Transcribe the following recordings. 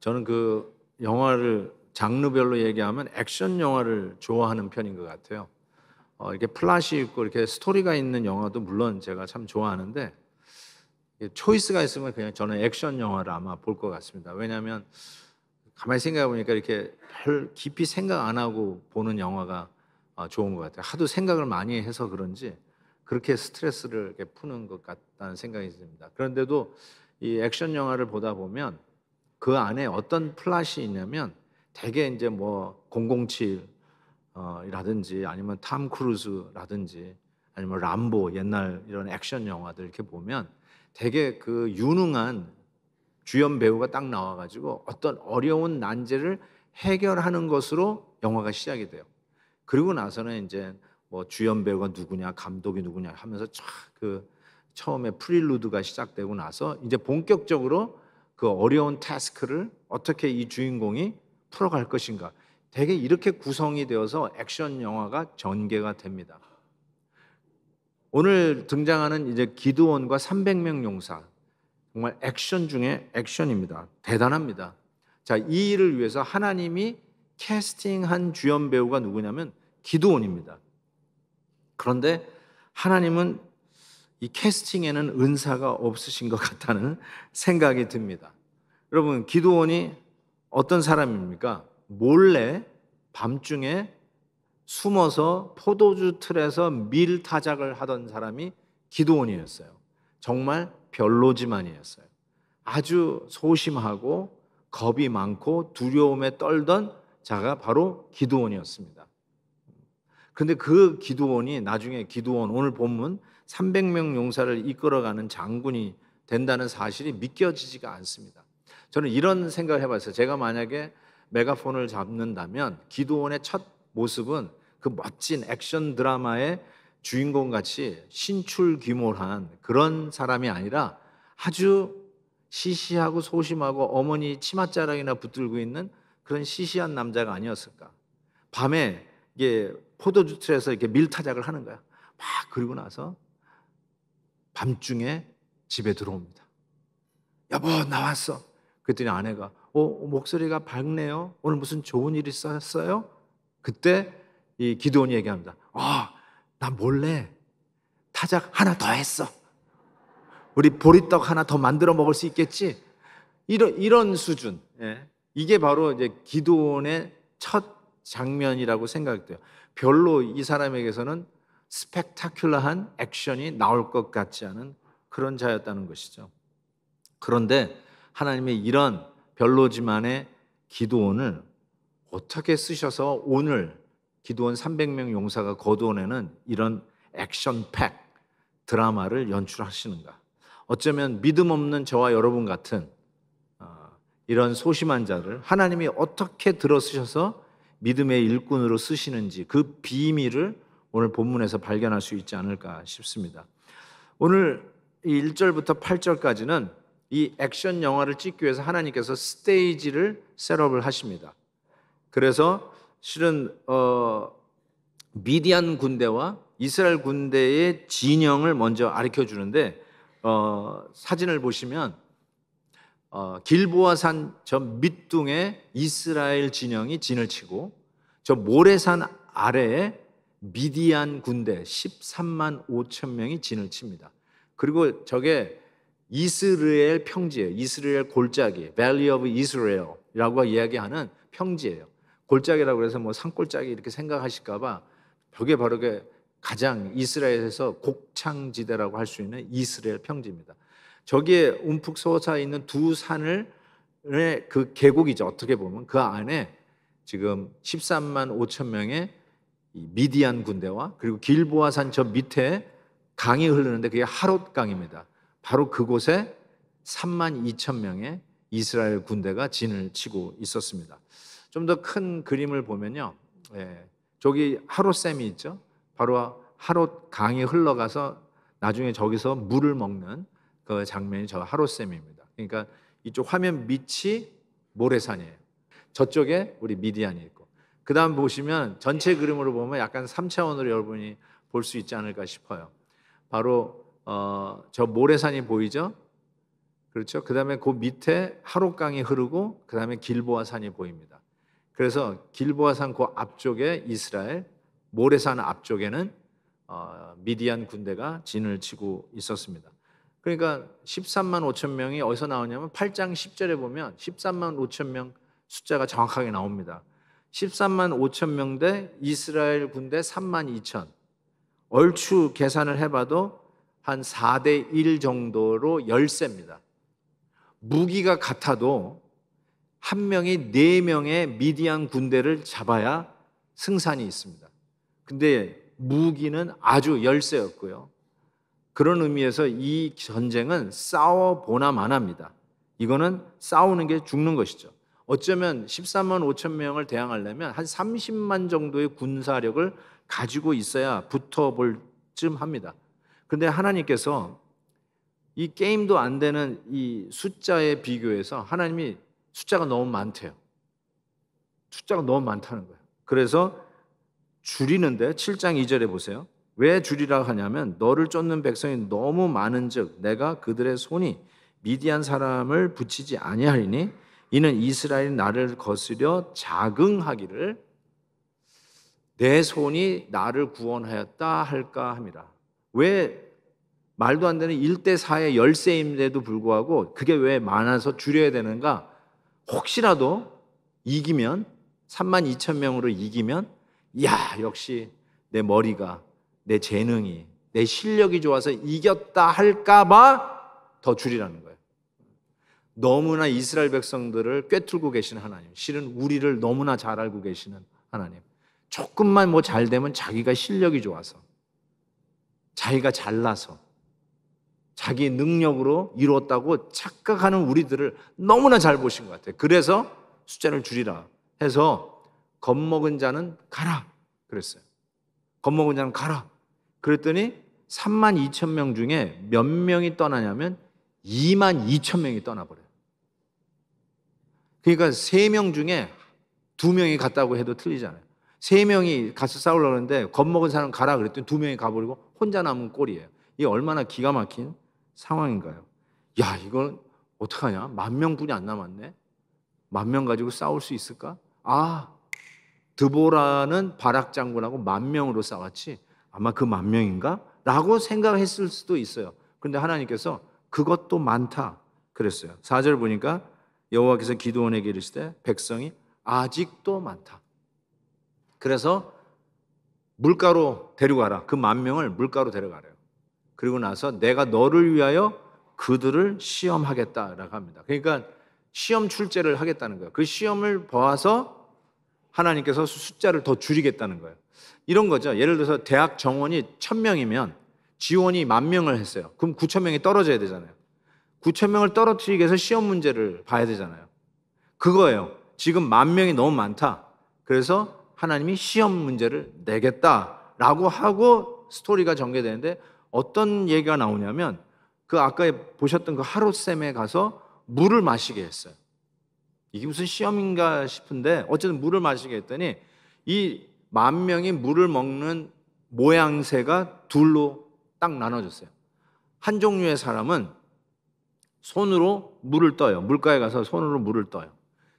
저는 그 영화를 장르별로 얘기하면 액션 영화를 좋아하는 편인 것 같아요. 어, 이렇게 플라시 있고 이렇게 스토리가 있는 영화도 물론 제가 참 좋아하는데 초이스가 있으면 그냥 저는 액션 영화를 아마 볼 것 같습니다. 왜냐하면 가만히 생각해 보니까 이렇게 별 깊이 생각 안 하고 보는 영화가 어, 좋은 것 같아요. 하도 생각을 많이 해서 그런지 그렇게 스트레스를 푸는 것 같다는 생각이 듭니다. 그런데도 이 액션 영화를 보다 보면 그 안에 어떤 플랫이 있냐면 대개 이제 뭐 007이라든지 어, 아니면 탐 크루즈라든지 아니면 람보 옛날 이런 액션 영화들 이렇게 보면 대개 그 유능한 주연 배우가 딱 나와가지고 어떤 어려운 난제를 해결하는 것으로 영화가 시작이 돼요. 그리고 나서는 이제 뭐 주연 배우가 누구냐, 감독이 누구냐 하면서 촥 그 처음에 프릴루드가 시작되고 나서 이제 본격적으로 그 어려운 태스크를 어떻게 이 주인공이 풀어갈 것인가. 되게 이렇게 구성이 되어서 액션 영화가 전개가 됩니다. 오늘 등장하는 이제 기드원과 300명 용사 정말 액션 중에 액션입니다. 대단합니다. 자, 이 일을 위해서 하나님이 캐스팅한 주연 배우가 누구냐면 기드온입니다. 그런데 하나님은 이 캐스팅에는 은사가 없으신 것 같다는 생각이 듭니다. 여러분, 기도원이 어떤 사람입니까? 몰래 밤중에 숨어서 포도주 틀에서 밀 타작을 하던 사람이 기도원이었어요. 정말 별로지만이었어요. 아주 소심하고 겁이 많고 두려움에 떨던 자가 바로 기도원이었습니다. 근데 그 기도원이 나중에 기도원 오늘 본문 300명 용사를 이끌어가는 장군이 된다는 사실이 믿겨지지가 않습니다. 저는 이런 생각을 해봤어요. 제가 만약에 메가폰을 잡는다면 기도원의 첫 모습은 그 멋진 액션 드라마의 주인공 같이 신출귀몰한 그런 사람이 아니라 아주 시시하고 소심하고 어머니 치맛자락이나 붙들고 있는 그런 시시한 남자가 아니었을까. 밤에 이게 포도주 틀에서 이렇게 밀타작을 하는 거야. 막 그리고 나서 밤중에 집에 들어옵니다. 여보 나왔어. 그랬더니 아내가 어 목소리가 밝네요. 오늘 무슨 좋은 일 있었어요? 그때 이 기도원이 얘기합니다. 아나 몰래 타작 하나 더 했어. 우리 보리떡 하나 더 만들어 먹을 수 있겠지? 이런 이런 수준. 예. 이게 바로 이제 기도원의 첫 장면이라고 생각돼요. 별로 이 사람에게서는 스펙타큘러한 액션이 나올 것 같지 않은 그런 자였다는 것이죠. 그런데 하나님의 이런 별로지만의 기도원을 어떻게 쓰셔서 오늘 기도원 300명 용사가 거두어내는 이런 액션 팩 드라마를 연출하시는가? 어쩌면 믿음 없는 저와 여러분 같은 어, 이런 소심한 자를 하나님이 어떻게 들어 쓰셔서 믿음의 일꾼으로 쓰시는지 그 비밀을 오늘 본문에서 발견할 수 있지 않을까 싶습니다. 오늘 이 1절부터 8절까지는 이 액션 영화를 찍기 위해서 하나님께서 스테이지를 셋업을 하십니다. 그래서 실은 어, 미디안 군대와 이스라엘 군대의 진영을 먼저 아르켜 주는데 어, 사진을 보시면 어, 길보아산 저 밑둥에 이스라엘 진영이 진을 치고 저 모래산 아래에 미디안 군대 13만 5천 명이 진을 칩니다. 그리고 저게 이스라엘 평지예요. 이스라엘 골짜기, Valley of Israel이라고 이야기하는 평지예요. 골짜기라고 해서 뭐 산골짜기 이렇게 생각하실까봐 저게 바로 게 가장 이스라엘에서 곡창지대라고 할 수 있는 이스라엘 평지입니다. 저기에 움푹 솟아 있는 두 산을 그 계곡이죠. 어떻게 보면 그 안에 지금 13만 5천 명의 미디안 군대와 그리고 길보아산 저 밑에 강이 흐르는데 그게 하롯 강입니다. 바로 그곳에 3만 2천 명의 이스라엘 군대가 진을 치고 있었습니다. 좀 더 큰 그림을 보면요, 예, 저기 하롯샘이 있죠. 바로 하롯 강이 흘러가서 나중에 저기서 물을 먹는 그 장면이 저 하롯샘입니다. 그러니까 이쪽 화면 밑이 모래산이에요. 저쪽에 우리 미디안이 있고. 그 다음 보시면 전체 그림으로 보면 약간 3차원으로 여러분이 볼 수 있지 않을까 싶어요. 바로 어, 저 모래산이 보이죠? 그렇죠? 그 다음에 그 밑에 하록강이 흐르고 그 다음에 길보아 산이 보입니다. 그래서 길보아 산그 앞쪽에 이스라엘, 모래산 앞쪽에는 어, 미디안 군대가 진을 치고 있었습니다. 그러니까 13만 5천 명이 어디서 나오냐면 8장 10절에 보면 13만 5천 명 숫자가 정확하게 나옵니다. 13만 5천 명대 이스라엘 군대 3만 2천. 얼추 계산을 해봐도 한 4대 1 정도로 열세입니다. 무기가 같아도 한 명이 네 명의 미디안 군대를 잡아야 승산이 있습니다. 근데 무기는 아주 열세였고요. 그런 의미에서 이 전쟁은 싸워보나 마나입니다. 이거는 싸우는 게 죽는 것이죠. 어쩌면 13만 5천 명을 대항하려면 한 30만 정도의 군사력을 가지고 있어야 붙어볼 쯤 합니다. 근데 하나님께서 이 게임도 안 되는 이 숫자에 비교해서 하나님이 숫자가 너무 많대요. 숫자가 너무 많다는 거예요. 그래서 줄이는데 7장 2절에 보세요. 왜 줄이라 하냐면 너를 쫓는 백성이 너무 많은즉 내가 그들의 손이 미디안 사람을 붙이지 아니하리니 이는 이스라엘 이 나를 거스려 자긍하기를 내 손이 나를 구원하였다 할까 합니다. 왜 말도 안 되는 1대 4의 열세임에도 불구하고 그게 왜 많아서 줄여야 되는가? 혹시라도 이기면 3만 2천 명으로 이기면 야 역시 내 머리가 내 재능이 내 실력이 좋아서 이겼다 할까봐 더 줄이라는 거예요. 너무나 이스라엘 백성들을 꿰뚫고 계신 하나님. 실은 우리를 너무나 잘 알고 계시는 하나님. 조금만 뭐 잘 되면 자기가 실력이 좋아서, 자기가 잘나서, 자기 능력으로 이루었다고 착각하는 우리들을 너무나 잘 보신 것 같아요. 그래서 숫자를 줄이라 해서 겁먹은 자는 가라 그랬어요. 겁먹은 자는 가라. 그랬더니 3만 2천 명 중에 몇 명이 떠나냐면 2만 2천 명이 떠나버려요. 그러니까 세 명 중에 두 명이 갔다고 해도 틀리잖아요. 세 명이 가서 싸우려는데 겁먹은 사람 가라 그랬더니 두 명이 가버리고 혼자 남은 꼴이에요. 이게 얼마나 기가 막힌 상황인가요? 야, 이건 어떡하냐? 만 명뿐이 안 남았네? 만 명 가지고 싸울 수 있을까? 아, 드보라는 바락 장군하고 만 명으로 싸웠지. 아마 그 만 명인가? 라고 생각했을 수도 있어요. 그런데 하나님께서 그것도 많다 그랬어요. 4절 보니까 여호와께서 기도원에게 이르시되 백성이 아직도 많다. 그래서 물가로 데려가라. 그 만 명을 물가로 데려가래요. 그리고 나서 내가 너를 위하여 그들을 시험하겠다라고 합니다. 그러니까 시험 출제를 하겠다는 거예요. 그 시험을 봐서 하나님께서 숫자를 더 줄이겠다는 거예요. 이런 거죠. 예를 들어서 대학 정원이 천명이면 지원이 만 명을 했어요. 그럼 구천 명이 떨어져야 되잖아요. 9천 명을 떨어뜨리기 위해서 시험 문제를 봐야 되잖아요. 그거예요. 지금 만 명이 너무 많다. 그래서 하나님이 시험 문제를 내겠다라고 하고 스토리가 전개되는데 어떤 얘기가 나오냐면 그 아까 보셨던 그하루쌤에 가서 물을 마시게 했어요. 이게 무슨 시험인가 싶은데 어쨌든 물을 마시게 했더니 이 만 명이 물을 먹는 모양새가 둘로 딱 나눠졌어요. 한 종류의 사람은 손으로 물을 떠요. 물가에 가서 손으로 물을 떠요.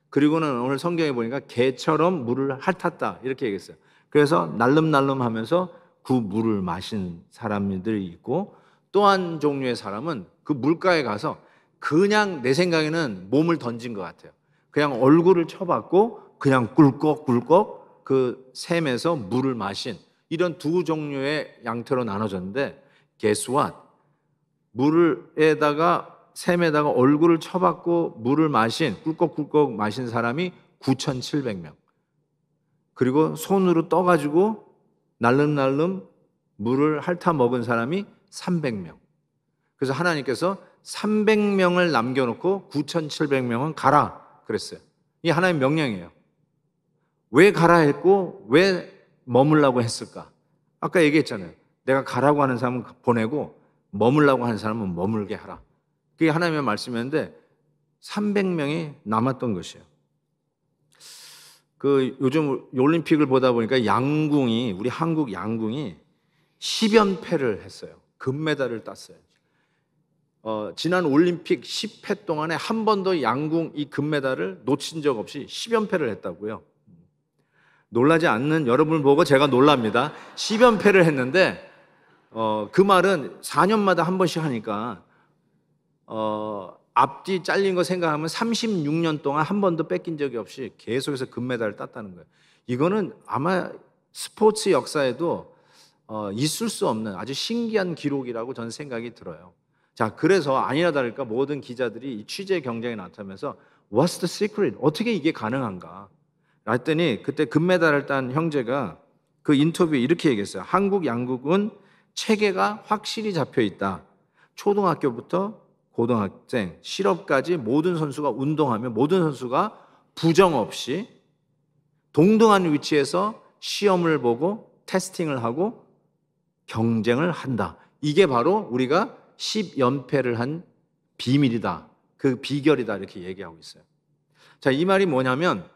그리고는 오늘 성경에 보니까 개처럼 물을 핥았다. 이렇게 얘기했어요. 그래서 날름날름 하면서 그 물을 마신 사람들이 있고 또 한 종류의 사람은 그 물가에 가서 그냥 내 생각에는 몸을 던진 것 같아요. 그냥 얼굴을 쳐봤고 그냥 꿀꺽꿀꺽 그 샘에서 물을 마신 이런 두 종류의 양태로 나눠졌는데 개수와 물에다가 샘에다가 얼굴을 쳐박고 물을 마신 꿀꺽꿀꺽 마신 사람이 9,700명. 그리고 손으로 떠가지고 날름날름 물을 핥아 먹은 사람이 300명. 그래서 하나님께서 300명을 남겨놓고 9,700명은 가라 그랬어요. 이 하나님의 명령이에요. 왜 가라 했고 왜 머물라고 했을까? 아까 얘기했잖아요. 내가 가라고 하는 사람은 보내고 머물라고 하는 사람은 머물게 하라. 그게 하나님의 말씀이었는데 300명이 남았던 것이에요. 그 요즘 올림픽을 보다 보니까 양궁이 우리 한국 양궁이 10연패를 했어요. 금메달을 땄어요. 어, 지난 올림픽 10회 동안에 한 번도 양궁 이 금메달을 놓친 적 없이 10연패를 했다고요. 놀라지 않는 여러분을 보고 제가 놀랍니다. 10연패를 했는데 어, 그 말은 4년마다 한 번씩 하니까 어, 앞뒤 잘린 거 생각하면 36년 동안 한 번도 뺏긴 적이 없이 계속해서 금메달을 땄다는 거예요. 이거는 아마 스포츠 역사에도 어, 있을 수 없는 아주 신기한 기록이라고 저는 생각이 들어요. 자, 그래서 아니나 다를까 모든 기자들이 취재 경쟁에 나타나면서 What's the secret? 어떻게 이게 가능한가? 그랬더니 그때 금메달을 딴 형제가 그 인터뷰에 이렇게 얘기했어요. 한국 양국은 체계가 확실히 잡혀 있다. 초등학교부터 고등학생, 실업까지 모든 선수가 운동하며 모든 선수가 부정 없이 동등한 위치에서 시험을 보고 테스팅을 하고 경쟁을 한다. 이게 바로 우리가 10연패를 한 비밀이다. 그 비결이다. 이렇게 얘기하고 있어요. 자, 이 말이 뭐냐면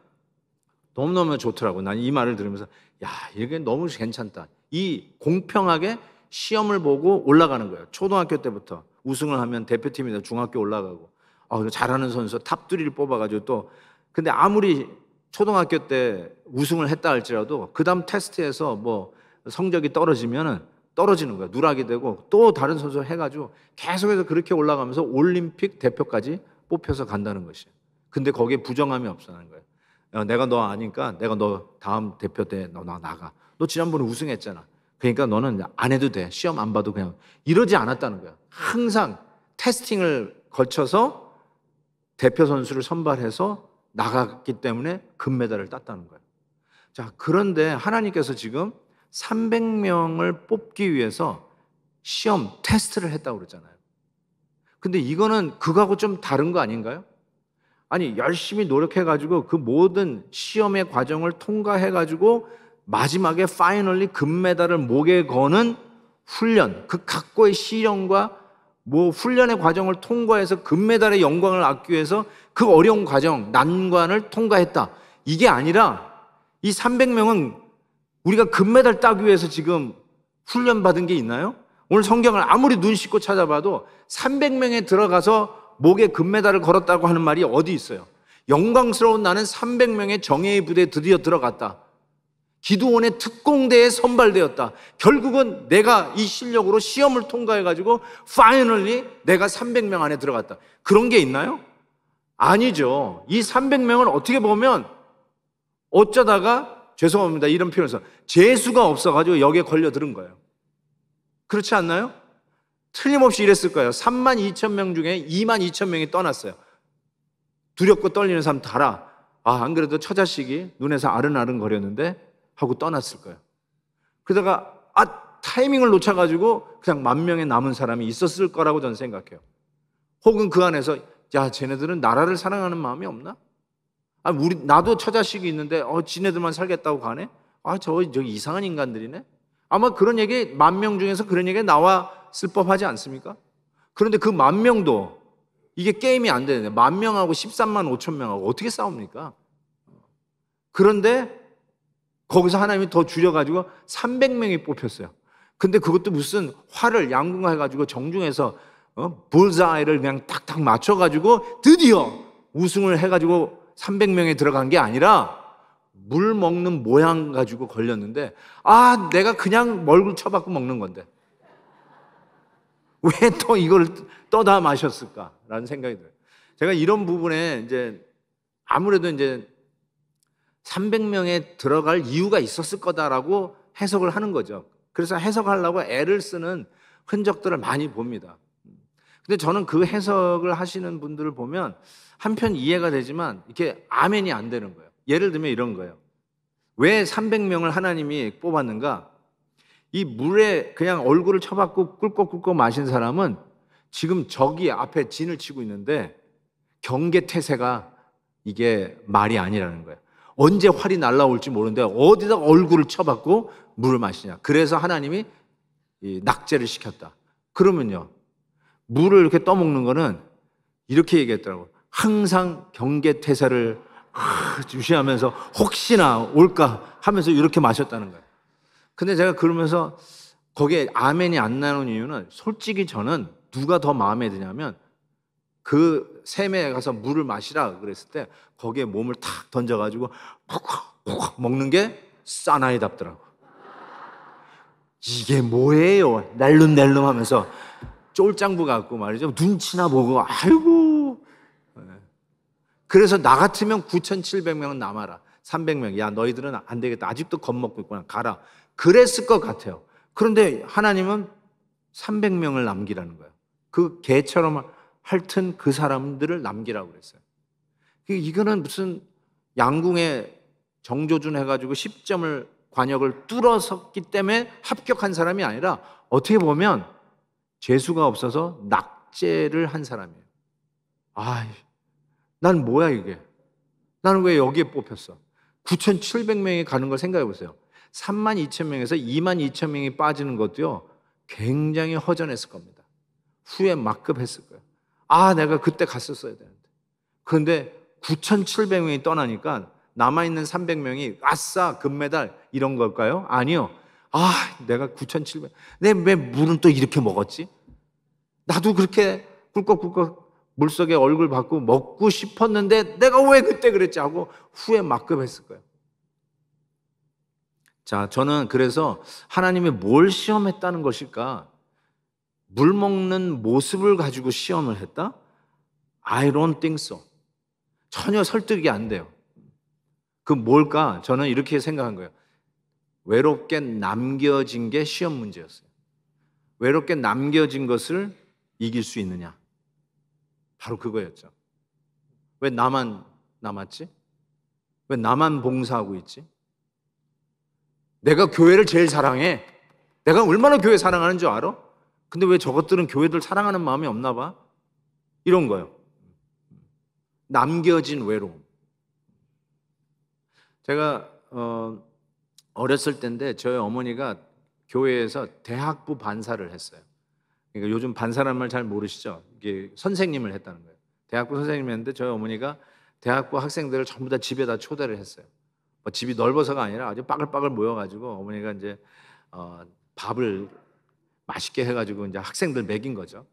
너무너무 좋더라고. 난 이 말을 들으면서 야, 이게 너무 괜찮다. 이 공평하게 시험을 보고 올라가는 거예요. 초등학교 때부터. 우승을 하면 대표팀이나 중학교 올라가고 어, 잘하는 선수 탑3를 뽑아가지고 또 근데 아무리 초등학교 때 우승을 했다 할지라도 그 다음 테스트에서 뭐 성적이 떨어지면은 떨어지는 거야. 누락이 되고 또 다른 선수 해가지고 계속해서 그렇게 올라가면서 올림픽 대표까지 뽑혀서 간다는 것이. 근데 거기에 부정함이 없다는 거야 어, 내가 너 아니까 내가 너 다음 대표 때 너 나가. 너 지난번에 우승했잖아. 그러니까 너는 안 해도 돼. 시험 안 봐도 그냥. 이러지 않았다는 거야. 항상 테스팅을 거쳐서 대표 선수를 선발해서 나갔기 때문에 금메달을 땄다는 거야 자, 그런데 하나님께서 지금 300명을 뽑기 위해서 시험 테스트를 했다고 그랬잖아요 근데 이거는 그거하고 좀 다른 거 아닌가요? 아니, 열심히 노력해가지고 그 모든 시험의 과정을 통과해가지고 마지막에 파이널리 금메달을 목에 거는 훈련, 그 각고의 시련과 뭐 훈련의 과정을 통과해서 금메달의 영광을 얻기 위해서 그 어려운 과정, 난관을 통과했다. 이게 아니라 이 300명은 우리가 금메달 따기 위해서 지금 훈련 받은 게 있나요? 오늘 성경을 아무리 눈 씻고 찾아봐도 300명에 들어가서 목에 금메달을 걸었다고 하는 말이 어디 있어요? 영광스러운 나는 300명의 정예의 부대에 드디어 들어갔다. 기도원의 특공대에 선발되었다. 결국은 내가 이 실력으로 시험을 통과해가지고 파이널리 내가 300명 안에 들어갔다. 그런 게 있나요? 아니죠. 이 300명은 어떻게 보면 어쩌다가 죄송합니다. 이런 표현에서 재수가 없어가지고 여기에 걸려 들은 거예요. 그렇지 않나요? 틀림없이 이랬을 거예요. 3만 2천 명 중에 2만 2천 명이 떠났어요. 두렵고 떨리는 사람 달아. 아, 안 그래도 처자식이 눈에서 아른아른 거렸는데 하고 떠났을 거예요. 그러다가 아 타이밍을 놓쳐가지고 그냥 만 명의 남은 사람이 있었을 거라고 저는 생각해요. 혹은 그 안에서 야 쟤네들은 나라를 사랑하는 마음이 없나? 아 우리 나도 처자식이 있는데 어 지네들만 살겠다고 가네? 아저 저 이상한 인간들이네. 아마 그런 얘기 만 명 중에서 그런 얘기 나왔을 법하지 않습니까? 그런데 그 만 명도 이게 게임이 안되는만 명하고 13만 5천 명하고 어떻게 싸웁니까? 그런데 거기서 하나님이 더 줄여가지고 300명이 뽑혔어요. 근데 그것도 무슨 활을 양궁해가지고 정중에서 어? 볼자이를 그냥 탁탁 맞춰가지고 드디어 우승을 해가지고 300명에 들어간 게 아니라 물 먹는 모양 가지고 걸렸는데 아 내가 그냥 멀굴 쳐박고 먹는 건데 왜 또 이걸 떠다 마셨을까라는 생각이 들어요. 제가 이런 부분에 이제 아무래도 이제 300명에 들어갈 이유가 있었을 거다라고 해석을 하는 거죠. 그래서 해석하려고 애를 쓰는 흔적들을 많이 봅니다. 근데 저는 그 해석을 하시는 분들을 보면 한편 이해가 되지만 이렇게 아멘이 안 되는 거예요. 예를 들면 이런 거예요. 왜 300명을 하나님이 뽑았는가? 이 물에 그냥 얼굴을 쳐박고 꿀꺽꿀꺽 마신 사람은 지금 저기 앞에 진을 치고 있는데 경계 태세가 이게 말이 아니라는 거예요. 언제 활이 날라올지 모르는데 어디다 얼굴을 쳐박고 물을 마시냐. 그래서 하나님이 낙제를 시켰다. 그러면요. 물을 이렇게 떠먹는 거는 이렇게 얘기했더라고. 요 항상 경계태세를 유시하면서 아, 혹시나 올까 하면서 이렇게 마셨다는 거예요. 근데 제가 그러면서 거기에 아멘이 안 나오는 이유는 솔직히 저는 누가 더 마음에 드냐면 그 샘에 가서 물을 마시라 그랬을 때 거기에 몸을 탁 던져가지고 푹푹 먹는 게 사나이답더라고. 이게 뭐예요? 날름날름 하면서 쫄장부 같고 말이죠. 눈치나 보고 아이고. 네. 그래서 나 같으면 9,700명은 남아라. 300명. 야, 너희들은 안 되겠다. 아직도 겁먹고 있구나. 가라. 그랬을 것 같아요. 그런데 하나님은 300명을 남기라는 거예요. 그 개처럼 하여튼 그 사람들을 남기라고 그랬어요. 그 이거는 무슨 양궁에 정조준 해가지고 10점을 관역을 뚫어섰기 때문에 합격한 사람이 아니라 어떻게 보면 재수가 없어서 낙제를 한 사람이에요. 아, 난 뭐야 이게? 나는 왜 여기에 뽑혔어? 9,700명이 가는 걸 생각해 보세요. 3만 2천 명에서 2만 2천 명이 빠지는 것도요, 굉장히 허전했을 겁니다. 후에 막급했을 거예요. 아, 내가 그때 갔었어야 되는데. 그런데 9,700명이 떠나니까 남아있는 300명이 아싸, 금메달 이런 걸까요? 아니요. 아, 내가 9,700. 내왜 물은 또 이렇게 먹었지? 나도 그렇게 꿀꺽꿀꺽 물속에 얼굴 받고 먹고 싶었는데 내가 왜 그때 그랬지 하고 후회 막급했을 거예요. 자, 저는 그래서 하나님이 뭘 시험했다는 것일까? 물 먹는 모습을 가지고 시험을 했다? I don't think so. 전혀 설득이 안 돼요. 그 뭘까? 저는 이렇게 생각한 거예요. 외롭게 남겨진 게 시험 문제였어요. 외롭게 남겨진 것을 이길 수 있느냐? 바로 그거였죠. 왜 나만 남았지? 왜 나만 봉사하고 있지? 내가 교회를 제일 사랑해. 내가 얼마나 교회 사랑하는 줄 알아? 근데 왜 저것들은 교회들 사랑하는 마음이 없나 봐? 이런 거예요. 남겨진 외로움. 제가 어, 어렸을 때인데 저희 어머니가 교회에서 대학부 반사를 했어요. 그러니까 요즘 반사란 말 잘 모르시죠? 이게 선생님을 했다는 거예요. 대학부 선생님 했는데 저희 어머니가 대학부 학생들을 전부 다 집에다 초대를 했어요. 뭐 집이 넓어서가 아니라 아주 빠글빠글 모여가지고 어머니가 이제 어, 밥을 맛있게 해가지고 이제 학생들 먹인 거죠.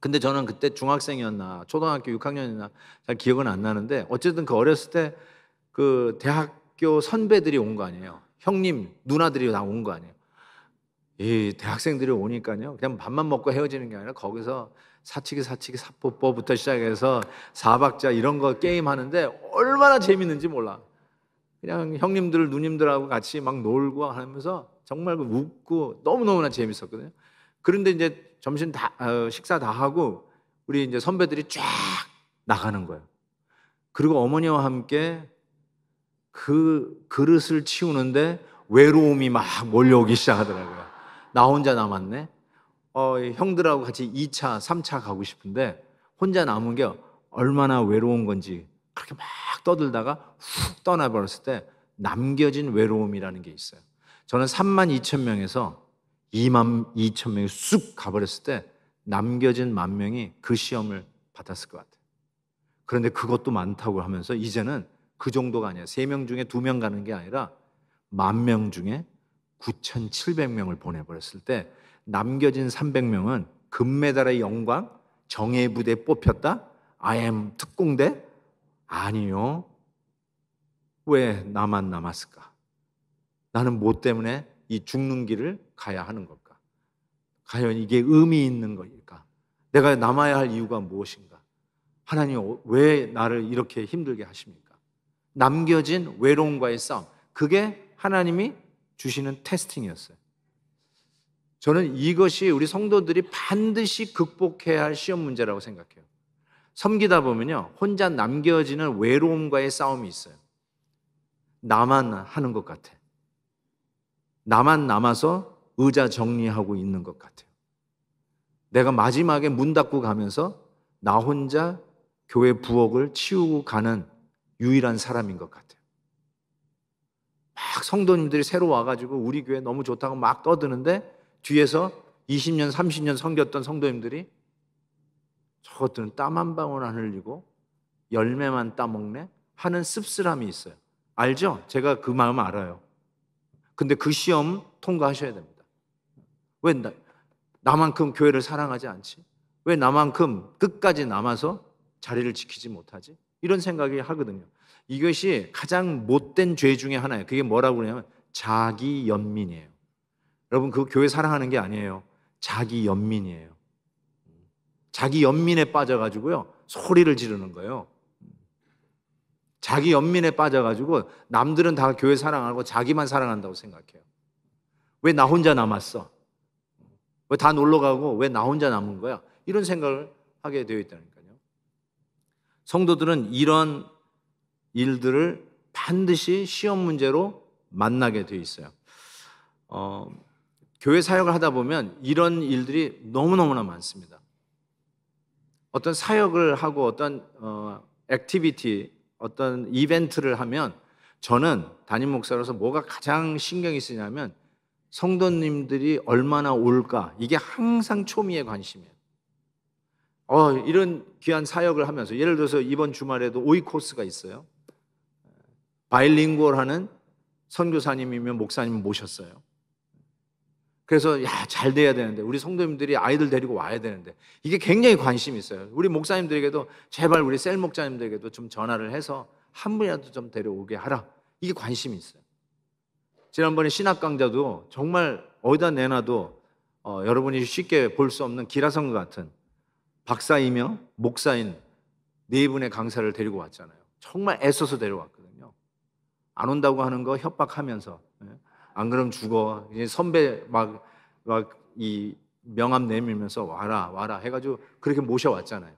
근데 저는 그때 중학생이었나 초등학교 6학년이나 잘 기억은 안 나는데 어쨌든 그 어렸을 때 그 대학교 선배들이 온 거 아니에요. 형님, 누나들이 다온거 아니에요. 이 대학생들이 오니까요. 그냥 밥만 먹고 헤어지는 게 아니라 거기서 사치기 사치기 사뽀뽀부터 시작해서 사박자 이런 거 게임 하는데 얼마나 재밌는지 몰라. 그냥 형님들, 누님들하고 같이 막 놀고 하면서 정말 그 웃고 너무너무나 재밌었거든요. 그런데 이제 점심 다, 어, 식사 다 하고 우리 이제 선배들이 쫙 나가는 거예요. 그리고 어머니와 함께 그 그릇을 치우는데 외로움이 막 몰려오기 시작하더라고요. 나 혼자 남았네. 어, 형들하고 같이 2차, 3차 가고 싶은데 혼자 남은 게 얼마나 외로운 건지 그렇게 막 떠들다가 훅 떠나버렸을 때 남겨진 외로움이라는 게 있어요. 저는 3만 2천 명에서 2만 2천 명이 쑥 가버렸을 때 남겨진 만 명이 그 시험을 받았을 것 같아요. 그런데 그것도 많다고 하면서 이제는 그 정도가 아니에 3명 중에 2명 가는 게 아니라 만 명 중에 9,700명을 보내버렸을 때 남겨진 300명은 금메달의 영광, 정예부대 뽑혔다, I m 특공대, 아니요. 왜 나만 남았을까? 나는 뭐 때문에 이 죽는 길을 가야 하는 걸까? 과연 이게 의미 있는 것일까? 내가 남아야 할 이유가 무엇인가? 하나님 왜 나를 이렇게 힘들게 하십니까? 남겨진 외로움과의 싸움. 그게 하나님이 주시는 테스팅이었어요. 저는 이것이 우리 성도들이 반드시 극복해야 할 시험 문제라고 생각해요. 섬기다 보면요. 혼자 남겨지는 외로움과의 싸움이 있어요. 나만 하는 것 같아. 나만 남아서 의자 정리하고 있는 것 같아요. 내가 마지막에 문 닫고 가면서 나 혼자 교회 부엌을 치우고 가는 유일한 사람인 것 같아요. 막 성도님들이 새로 와가지고 우리 교회 너무 좋다고 막 떠드는데 뒤에서 20년, 30년 섬겼던 성도님들이 저것들은 땀 한 방울 안 흘리고 열매만 따먹네 하는 씁쓸함이 있어요. 알죠? 제가 그 마음 알아요. 근데 그 시험 통과하셔야 됩니다. 왜 나, 나만큼 교회를 사랑하지 않지? 왜 나만큼 끝까지 남아서 자리를 지키지 못하지? 이런 생각이 하거든요. 이것이 가장 못된 죄 중에 하나예요. 그게 뭐라고 그러냐면 자기 연민이에요. 여러분 그 교회 사랑하는 게 아니에요. 자기 연민이에요. 자기 연민에 빠져가지고요. 소리를 지르는 거예요. 자기 연민에 빠져가지고 남들은 다 교회 사랑하고 자기만 사랑한다고 생각해요. 왜 나 혼자 남았어? 왜 다 놀러 가고 왜 나 혼자 남은 거야? 이런 생각을 하게 되어 있다니까요. 성도들은 이런 일들을 반드시 시험 문제로 만나게 되어 있어요. 어, 교회 사역을 하다 보면 이런 일들이 너무너무나 많습니다. 어떤 사역을 하고 어떤 어, 액티비티, 어떤 이벤트를 하면 저는 담임 목사로서 뭐가 가장 신경이 쓰냐면 성도님들이 얼마나 올까 이게 항상 초미의 관심이에요. 어, 이런 귀한 사역을 하면서 예를 들어서 이번 주말에도 오이코스가 있어요. 바일링구얼하는 선교사님이면 목사님 모셨어요. 그래서 야, 잘 돼야 되는데 우리 성도님들이 아이들 데리고 와야 되는데 이게 굉장히 관심이 있어요. 우리 목사님들에게도 제발 우리 셀 목사님들에게도 좀 전화를 해서 한 분이라도 좀 데려오게 하라. 이게 관심이 있어요. 지난번에 신학 강좌도 정말 어디다 내놔도 어, 여러분이 쉽게 볼 수 없는 기라성 같은 박사이며 목사인 네 분의 강사를 데리고 왔잖아요. 정말 애써서 데려왔거든요. 안 온다고 하는 거 협박하면서 안 그럼 죽어. 이제 선배 막 막 이 명함 내밀면서 와라 와라 해가지고 그렇게 모셔왔잖아요.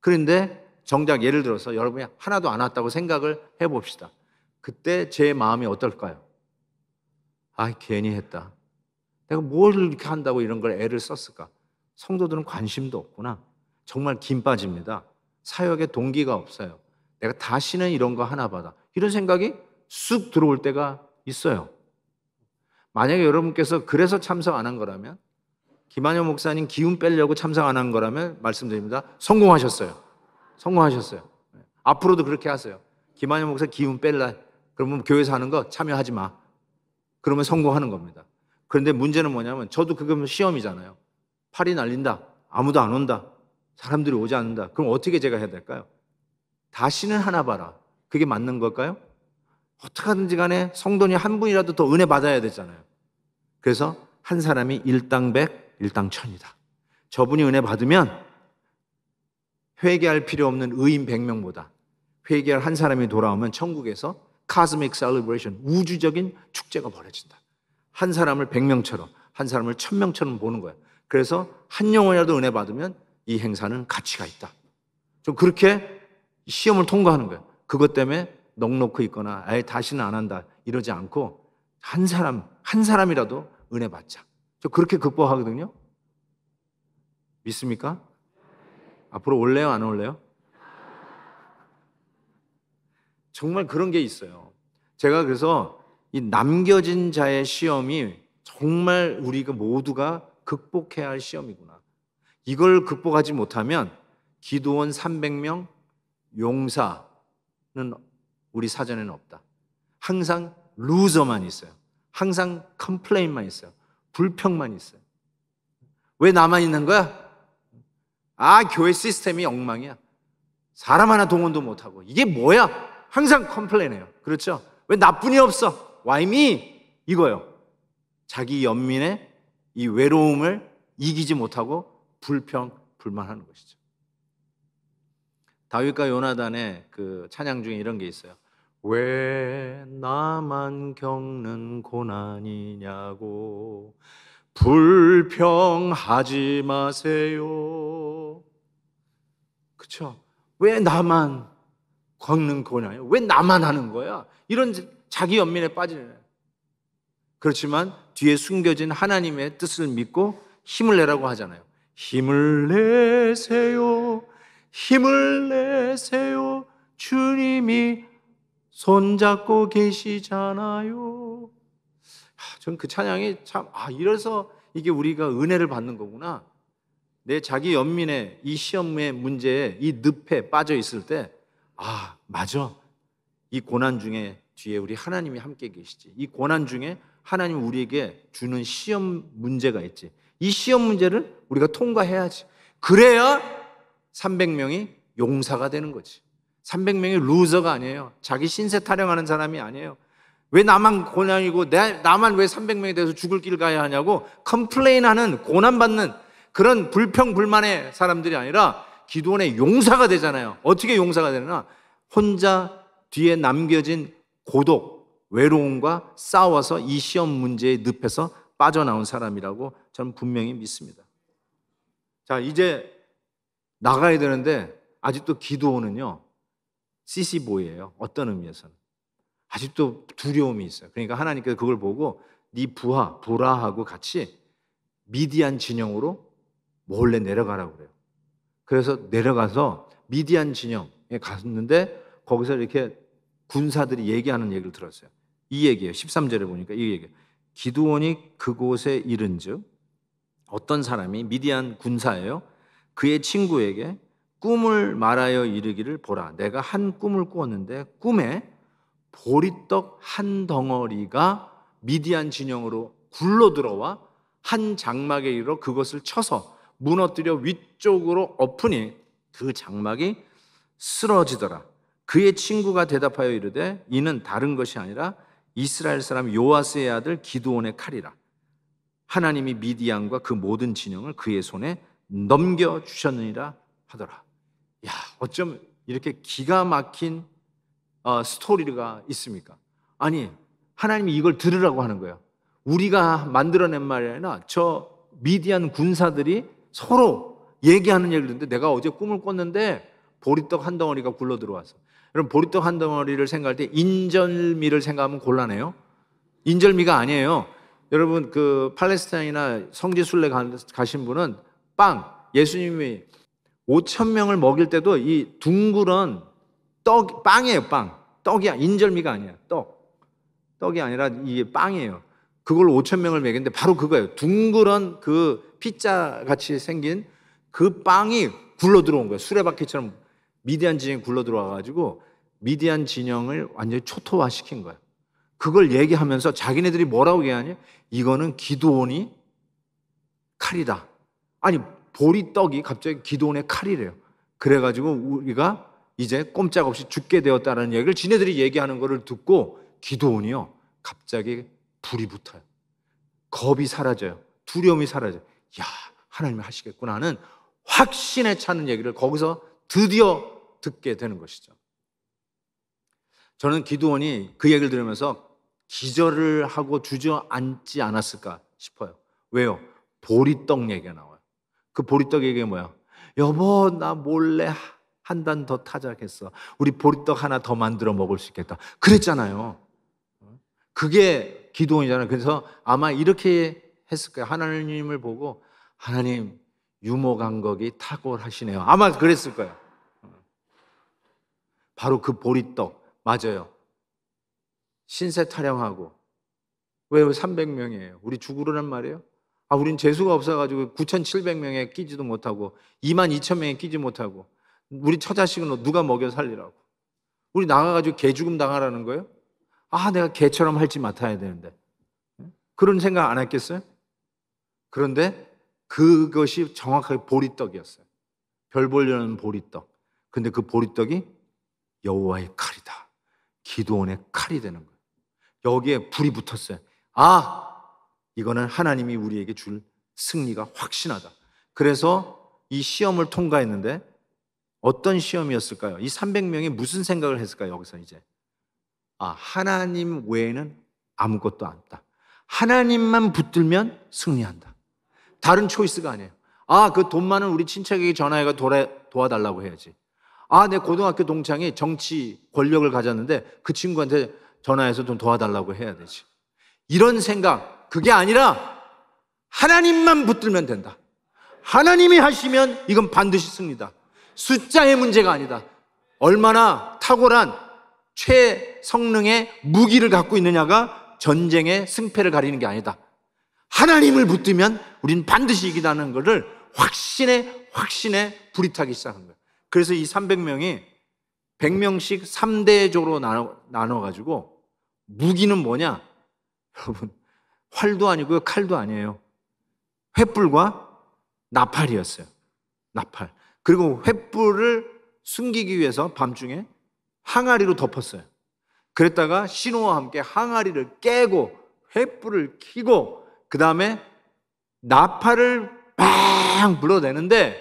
그런데 정작 예를 들어서 여러분이 하나도 안 왔다고 생각을 해봅시다. 그때 제 마음이 어떨까요? 아 괜히 했다. 내가 뭘 이렇게 한다고 이런 걸 애를 썼을까? 성도들은 관심도 없구나. 정말 김 빠집니다. 사역에 동기가 없어요. 내가 다시는 이런 거 하나 받아. 이런 생각이 쑥 들어올 때가 있어요. 만약에 여러분께서 그래서 참석 안 한 거라면 김한효 목사님 기운 빼려고 참석 안 한 거라면 말씀드립니다. 성공하셨어요. 성공하셨어요. 네. 앞으로도 그렇게 하세요. 김한효 목사 기운 뺄라. 그러면 교회에서 하는 거 참여하지 마. 그러면 성공하는 겁니다. 그런데 문제는 뭐냐면 저도 그건 시험이잖아요. 팔이 날린다. 아무도 안 온다. 사람들이 오지 않는다. 그럼 어떻게 제가 해야 될까요? 다시는 하나 봐라. 그게 맞는 걸까요? 어떻게 하든지 간에 성돈이 한 분이라도 더 은혜 받아야 되잖아요. 그래서 한 사람이 일당백, 일당천이다. 저분이 은혜 받으면 회개할 필요 없는 의인 백명보다 회개할 한 사람이 돌아오면 천국에서 카스믹 셀리브레이션, 우주적인 축제가 벌어진다. 한 사람을 백명처럼한 사람을 천명처럼 보는 거야. 그래서 한 영혼이라도 은혜 받으면 이 행사는 가치가 있다. 좀 그렇게 시험을 통과하는 거야. 그것 때문에 넉넉히 있거나 아예 다시는 안 한다 이러지 않고 한 사람 한 사람이라도 은혜 받자. 저 그렇게 극복하거든요. 믿습니까? 앞으로 올래요 안 올래요? 정말 그런 게 있어요. 제가 그래서 이 남겨진 자의 시험이 정말 우리가 모두가 극복해야 할 시험이구나. 이걸 극복하지 못하면 기도원 300명 용사는 우리 사전에는 없다. 항상 루저만 있어요. 항상 컴플레인만 있어요. 불평만 있어요. 왜 나만 있는 거야? 아, 교회 시스템이 엉망이야. 사람 하나 동원도 못하고. 이게 뭐야? 항상 컴플레인해요. 그렇죠? 왜 나뿐이 없어? Why me? 이거요. 자기 연민의 이 외로움을 이기지 못하고 불평, 불만하는 것이죠. 다윗과 요나단의 그 찬양 중에 이런 게 있어요. 왜 나만 겪는 고난이냐고 불평하지 마세요. 그쵸? 왜 나만 겪는 고난이야? 왜 나만 하는 거야? 이런 자기 연민에 빠지는 그렇지만 뒤에 숨겨진 하나님의 뜻을 믿고 힘을 내라고 하잖아요. 힘을 내세요. 힘을 내세요. 주님이 손잡고 계시잖아요. 전 그 찬양이 참, 아, 이래서 이게 우리가 은혜를 받는 거구나. 내 자기 연민에 이 시험의 문제에 이 늪에 빠져 있을 때, 아, 맞아. 이 고난 중에 뒤에 우리 하나님이 함께 계시지. 이 고난 중에 하나님 우리에게 주는 시험 문제가 있지. 이 시험 문제를 우리가 통과해야지. 그래야 300명이 용사가 되는 거지. 300명이 루저가 아니에요. 자기 신세 타령하는 사람이 아니에요. 왜 나만 고난이고 내, 나만 왜 300명이 돼서 죽을 길 가야 하냐고 컴플레인하는 고난받는 그런 불평불만의 사람들이 아니라 기도원의 용사가 되잖아요. 어떻게 용사가 되느냐? 혼자 뒤에 남겨진 고독, 외로움과 싸워서 이 시험 문제의 늪에서 빠져나온 사람이라고 저는 분명히 믿습니다. 자, 이제 나가야 되는데 아직도 기도원은요. 시시보예요 어떤 의미에서는. 아직도 두려움이 있어요. 그러니까 하나님께서 그걸 보고 네 부하, 보라하고 같이 미디안 진영으로 몰래 내려가라고 그래요. 그래서 내려가서 미디안 진영에 갔는데 거기서 이렇게 군사들이 얘기하는 얘기를 들었어요. 이 얘기예요. 13절에 보니까 이 얘기예요. 기두원이 그곳에 이른즉 어떤 사람이 미디안 군사예요. 그의 친구에게 꿈을 말하여 이르기를 보라. 내가 한 꿈을 꾸었는데 꿈에 보리떡 한 덩어리가 미디안 진영으로 굴러 들어와 한 장막에 이르러 그것을 쳐서 무너뜨려 위쪽으로 엎으니 그 장막이 쓰러지더라. 그의 친구가 대답하여 이르되 이는 다른 것이 아니라 이스라엘 사람 요아스의 아들 기드온의 칼이라. 하나님이 미디안과 그 모든 진영을 그의 손에 넘겨 주셨느니라 하더라. 야, 어쩜 이렇게 기가 막힌 어, 스토리가 있습니까? 아니, 하나님이 이걸 들으라고 하는 거예요. 우리가 만들어낸 말이 아저 미디안 군사들이 서로 얘기하는 얘기를 데 내가 어제 꿈을 꿨는데 보리떡 한 덩어리가 굴러 들어와서 여러분 보리떡 한 덩어리를 생각할 때 인절미를 생각하면 곤란해요. 인절미가 아니에요. 여러분 그 팔레스타인이나 성지순례 가신 분은 빵 예수님이 5천 명을 먹일 때도 이 둥그런 떡 빵이에요, 빵. 떡이야. 아, 인절미가 아니야. 떡. 떡이 아니라 이게 빵이에요. 그걸 5천 명을 먹였는데 바로 그거예요. 둥그런 그 피자 같이 생긴 그 빵이 굴러 들어온 거예요. 수레바퀴처럼 미디안 진영이 굴러 들어와 가지고 미디안 진영을 완전히 초토화시킨 거예요. 그걸 얘기하면서 자기네들이 뭐라고 얘기하냐? 이거는 기도원이 칼이다. 아니 보리떡이 갑자기 기도원의 칼이래요. 그래가지고 우리가 이제 꼼짝없이 죽게 되었다는 얘기를 지네들이 얘기하는 것을 듣고 기도원이요. 갑자기 불이 붙어요. 겁이 사라져요. 두려움이 사라져요. 야, 하나님이 하시겠구나 하는 확신에 차는 얘기를 거기서 드디어 듣게 되는 것이죠. 저는 기도원이 그 얘기를 들으면서 기절을 하고 주저앉지 않았을까 싶어요. 왜요? 보리떡 얘기가 나와요. 그 보리떡에게 뭐야? 여보, 나 몰래 한 단 더 타작했어. 우리 보리떡 하나 더 만들어 먹을 수 있겠다. 그랬잖아요. 그게 기도원이잖아요. 그래서 아마 이렇게 했을 거예요. 하나님을 보고, 하나님, 유머 감각이 탁월하시네요. 아마 그랬을 거예요. 바로 그 보리떡, 맞아요. 신세 타령하고. 왜 300명이에요? 우리 죽으란 말이에요? 아, 우린 재수가 없어가지고 9,700명에 끼지도 못하고 22,000명에 끼지 못하고 우리 처자식은 누가 먹여 살리라고. 우리 나가가지고 개 죽음 당하라는 거예요? 아, 내가 개처럼 할지 맡아야 되는데. 그런 생각 안 했겠어요? 그런데 그것이 정확하게 보리떡이었어요. 별 보려는 보리떡. 근데 그 보리떡이 여호와의 칼이다. 기도원의 칼이 되는 거예요. 여기에 불이 붙었어요. 아, 이거는 하나님이 우리에게 줄 승리가 확신하다. 그래서 이 시험을 통과했는데 어떤 시험이었을까요? 이 300명이 무슨 생각을 했을까요? 여기서 이제. 아, 하나님 외에는 아무것도 안다. 하나님만 붙들면 승리한다. 다른 초이스가 아니에요. 아, 그 돈 많은 우리 친척에게 전화해가 도와달라고 해야지. 아, 내 고등학교 동창이 정치 권력을 가졌는데 그 친구한테 전화해서 좀 도와달라고 해야 되지. 이런 생각, 그게 아니라 하나님만 붙들면 된다. 하나님이 하시면 이건 반드시 승리다. 숫자의 문제가 아니다. 얼마나 탁월한 최성능의 무기를 갖고 있느냐가 전쟁의 승패를 가리는 게 아니다. 하나님을 붙들면 우린 반드시 이기다는 것을 확신에 확신에 불이 타기 시작한 거예요. 그래서 이 300명이 100명씩 3대조로 나눠, 가지고 무기는 뭐냐? 여러분, 활도 아니고요, 칼도 아니에요. 횃불과 나팔이었어요. 나팔. 그리고 횃불을 숨기기 위해서 밤중에 항아리로 덮었어요. 그랬다가 신호와 함께 항아리를 깨고 횃불을 켜고 그 다음에 나팔을 빵 불어내는데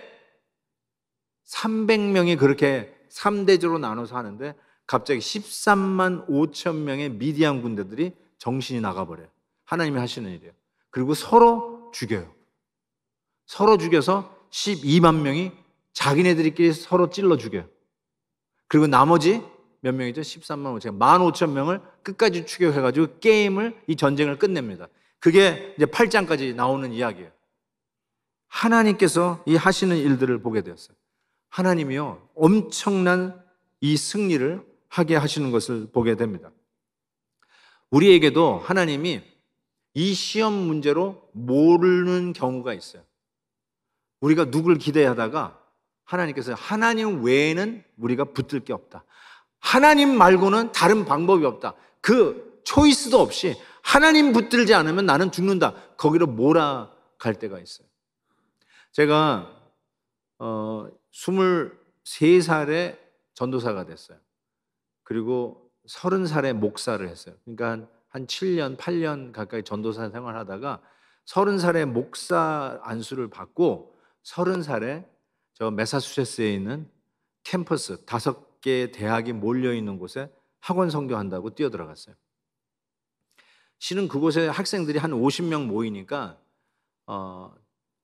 300명이 그렇게 3대조로 나눠서 하는데 갑자기 13만 5천 명의 미디안 군대들이 정신이 나가버려요. 하나님이 하시는 일이에요. 그리고 서로 죽여요. 서로 죽여서 12만 명이 자기네들끼리 서로 찔러 죽여요. 그리고 나머지 몇 명이죠? 13만 5천, 1만 5천 명을 끝까지 추격해가지고 게임을, 이 전쟁을 끝냅니다. 그게 이제 8장까지 나오는 이야기예요. 하나님께서 이 하시는 일들을 보게 되었어요. 하나님이요, 엄청난 이 승리를 하게 하시는 것을 보게 됩니다. 우리에게도 하나님이 이 시험 문제로 모르는 경우가 있어요. 우리가 누굴 기대하다가 하나님께서 하나님 외에는 우리가 붙들 게 없다. 하나님 말고는 다른 방법이 없다. 그 초이스도 없이 하나님 붙들지 않으면 나는 죽는다. 거기로 몰아갈 때가 있어요. 제가 어, 23살에 전도사가 됐어요. 그리고 30살에 목사를 했어요. 그러니까 한 7년, 8년 가까이 전도사 생활하다가 3 0 살에 목사 안수를 받고 3 0 살에 저 메사추세츠에 있는 캠퍼스 다섯 개 대학이 몰려 있는 곳에 학원 선교한다고 뛰어들어갔어요. 시는 그곳에 학생들이 한 50명 모이니까 어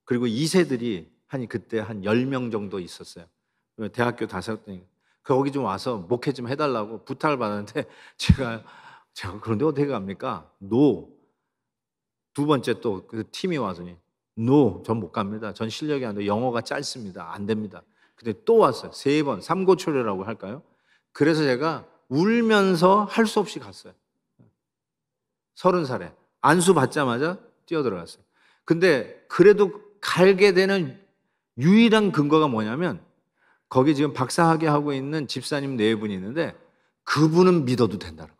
그리고 2세들이 한 그때 한 10명 정도 있었어요. 대학교 다섯 거기 좀 와서 목회 좀 해달라고 부탁을 받았는데 제가 자, 그런데 어떻게 갑니까? 노. 두 번째 또 그 팀이 와서니 노, 전 못 갑니다. 전 실력이 안 돼. 영어가 짧습니다. 안 됩니다. 근데 또 왔어요. 세 번, 삼고초려라고 할까요? 그래서 제가 울면서 할 수 없이 갔어요. 서른 살에 안수 받자마자 뛰어들어갔어요. 근데 그래도 갈게 되는 유일한 근거가 뭐냐면 거기 지금 박사학위 하고 있는 집사님 네 분이 있는데 그분은 믿어도 된다는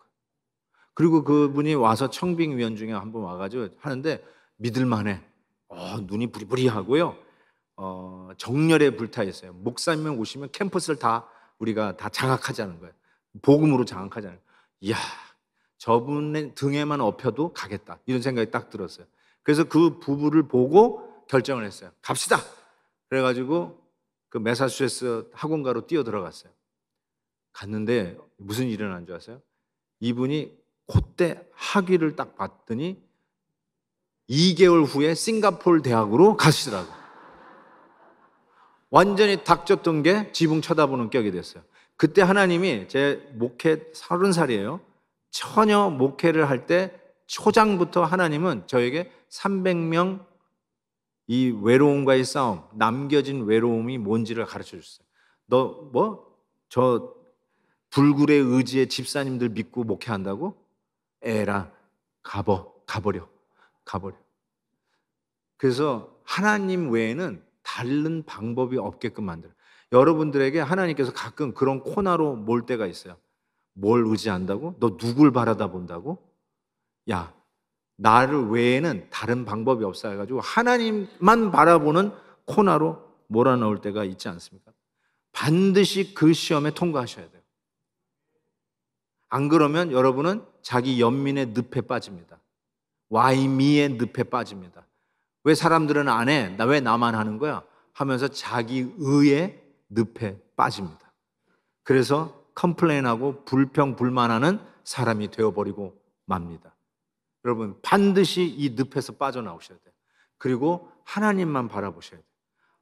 그리고 그분이 와서 청빙위원 중에 한번 와가지고 하는데 믿을만해. 어, 눈이 부리부리하고요. 어, 정열에 불타 있어요. 목사님 오시면 캠퍼스를 다 우리가 다 장악하자는 거예요. 복음으로 장악하자는 거예요. 이야, 저분의 등에만 업혀도 가겠다. 이런 생각이 딱 들었어요. 그래서 그 부부를 보고 결정을 했어요. 갑시다! 그래가지고 그메사추세스 학원가로 뛰어 들어갔어요. 갔는데 무슨 일이 일어난 줄 아세요? 이분이 그때 학위를 딱 봤더니 2개월 후에 싱가폴 대학으로 가시더라고. 완전히 닥쳤던 게 지붕 쳐다보는 격이 됐어요. 그때 하나님이 제 목회 30살이에요. 처녀 목회를 할 때 초장부터 하나님은 저에게 300명 이 외로움과의 싸움, 남겨진 외로움이 뭔지를 가르쳐 줬어요. 너 뭐? 저 불굴의 의지의 집사님들 믿고 목회한다고? 에라 가버 가버려 가버려. 그래서 하나님 외에는 다른 방법이 없게끔 만들어. 여러분들에게 하나님께서 가끔 그런 코너로 몰 때가 있어요. 뭘 의지한다고? 너 누굴 바라다 본다고? 야, 나를 외에는 다른 방법이 없어 해가지고 하나님만 바라보는 코너로 몰아넣을 때가 있지 않습니까? 반드시 그 시험에 통과하셔야 돼요. 안 그러면 여러분은 자기 연민의 늪에 빠집니다. 와이 미의 늪에 빠집니다. 왜 사람들은 안 해? 나 왜 나만 하는 거야? 하면서 자기 의의 늪에 빠집니다. 그래서 컴플레인하고 불평 불만하는 사람이 되어버리고 맙니다. 여러분 반드시 이 늪에서 빠져나오셔야 돼요. 그리고 하나님만 바라보셔야 돼요.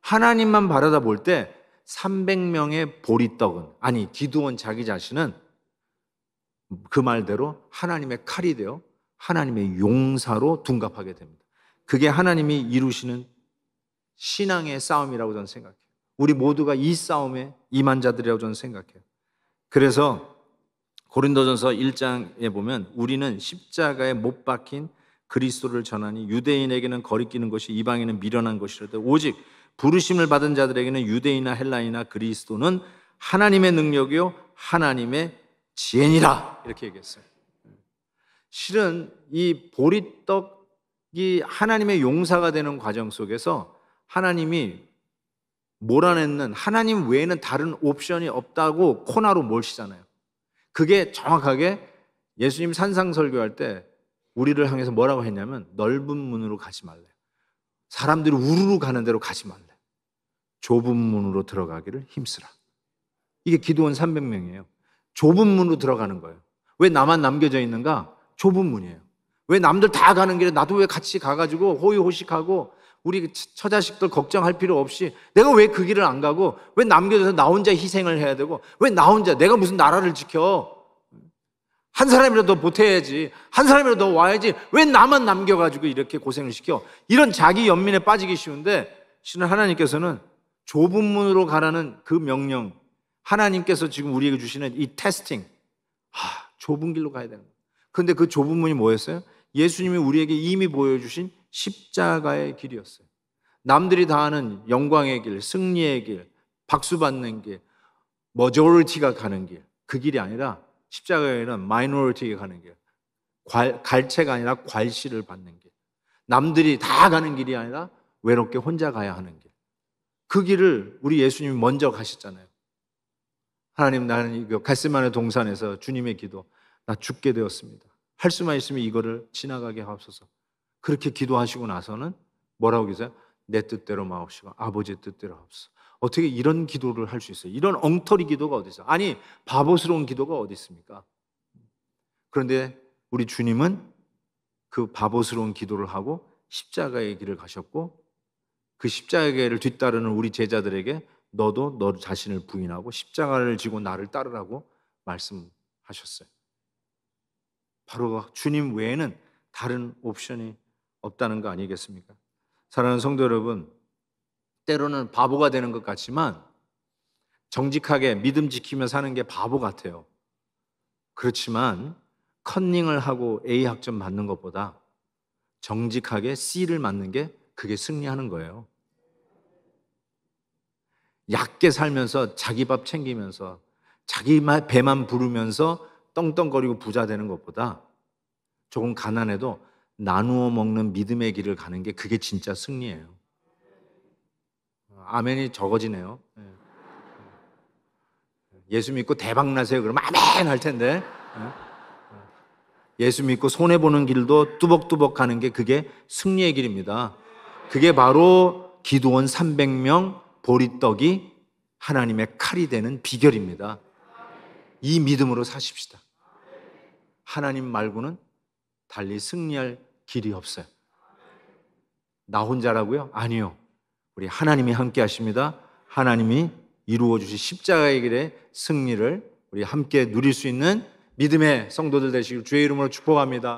하나님만 바라다 볼 때 300명의 보리떡은 아니 기두원 자기 자신은 그 말대로 하나님의 칼이 되어 하나님의 용사로 둔갑하게 됩니다. 그게 하나님이 이루시는 신앙의 싸움이라고 저는 생각해요. 우리 모두가 이 싸움에 임한 자들이라고 저는 생각해요. 그래서 고린도전서 1장에 보면 우리는 십자가에 못 박힌 그리스도를 전하니 유대인에게는 거리끼는 것이 이방인은 미련한 것이라도 오직 부르심을 받은 자들에게는 유대인이나 헬라이나 그리스도는 하나님의 능력이요 하나님의 지혜니라 이렇게 얘기했어요. 실은 이 보리떡이 하나님의 용사가 되는 과정 속에서 하나님이 몰아내는 하나님 외에는 다른 옵션이 없다고 코나로 몰시잖아요. 그게 정확하게 예수님 산상설교할 때 우리를 향해서 뭐라고 했냐면 넓은 문으로 가지 말래. 사람들이 우르르 가는 대로 가지 말래. 좁은 문으로 들어가기를 힘쓰라. 이게 기도원 300명이에요. 좁은 문으로 들어가는 거예요. 왜 나만 남겨져 있는가? 좁은 문이에요. 왜 남들 다 가는 길에 나도 왜 같이 가가지고 호의호식하고 우리 처자식들 걱정할 필요 없이 내가 왜 그 길을 안 가고 왜 남겨져서 나 혼자 희생을 해야 되고 왜 나 혼자 내가 무슨 나라를 지켜 한 사람이라도 보태야지 한 사람이라도 와야지 왜 나만 남겨가지고 이렇게 고생을 시켜 이런 자기 연민에 빠지기 쉬운데 신은 하나님께서는 좁은 문으로 가라는 그 명령 하나님께서 지금 우리에게 주시는 이 테스팅. 아, 좁은 길로 가야 되는 거예요. 근데 그 좁은 문이 뭐였어요? 예수님이 우리에게 이미 보여주신 십자가의 길이었어요. 남들이 다 아는 영광의 길, 승리의 길, 박수 받는 길, 머저리티가 가는 길. 그 길이 아니라 십자가의 길 마이너리티가 가는 길. 괄, 갈채가 아니라 괄시를 받는 길. 남들이 다 가는 길이 아니라 외롭게 혼자 가야 하는 길. 그 길을 우리 예수님이 먼저 가셨잖아요. 하나님 나는 이거 그 갓세만의 동산에서 주님의 기도 나 죽게 되었습니다. 할 수만 있으면 이거를 지나가게 하옵소서. 그렇게 기도하시고 나서는 뭐라고 계세요? 내 뜻대로 마옵시고 아버지의 뜻대로 하옵소서. 어떻게 이런 기도를 할 수 있어요? 이런 엉터리 기도가 어디 있어요? 아니 바보스러운 기도가 어디 있습니까? 그런데 우리 주님은 그 바보스러운 기도를 하고 십자가의 길을 가셨고 그 십자가의 길을 뒤따르는 우리 제자들에게 너도 너 자신을 부인하고 십자가를 지고 나를 따르라고 말씀하셨어요. 바로 주님 외에는 다른 옵션이 없다는 거 아니겠습니까? 사랑하는 성도 여러분, 때로는 바보가 되는 것 같지만 정직하게 믿음 지키며 사는 게 바보 같아요. 그렇지만 컨닝을 하고 A 학점 받는 것보다 정직하게 C를 맞는 게 그게 승리하는 거예요. 얕게 살면서 자기 밥 챙기면서 자기 배만 부르면서 떵떵거리고 부자 되는 것보다 조금 가난해도 나누어 먹는 믿음의 길을 가는 게 그게 진짜 승리예요. 아멘이 적어지네요. 예. 예수 믿고 대박 나세요. 그러면 아멘 할 텐데. 예. 예. 예수 믿고 손해 보는 길도 뚜벅뚜벅 가는 게 그게 승리의 길입니다. 그게 바로 기도원 300명 보리떡이 하나님의 칼이 되는 비결입니다. 이 믿음으로 사십시다. 하나님 말고는 달리 승리할 길이 없어요. 나 혼자라고요? 아니요. 우리 하나님이 함께 하십니다. 하나님이 이루어 주신 십자가의 길의 승리를 우리 함께 누릴 수 있는 믿음의 성도들 되시길 주의 이름으로 축복합니다.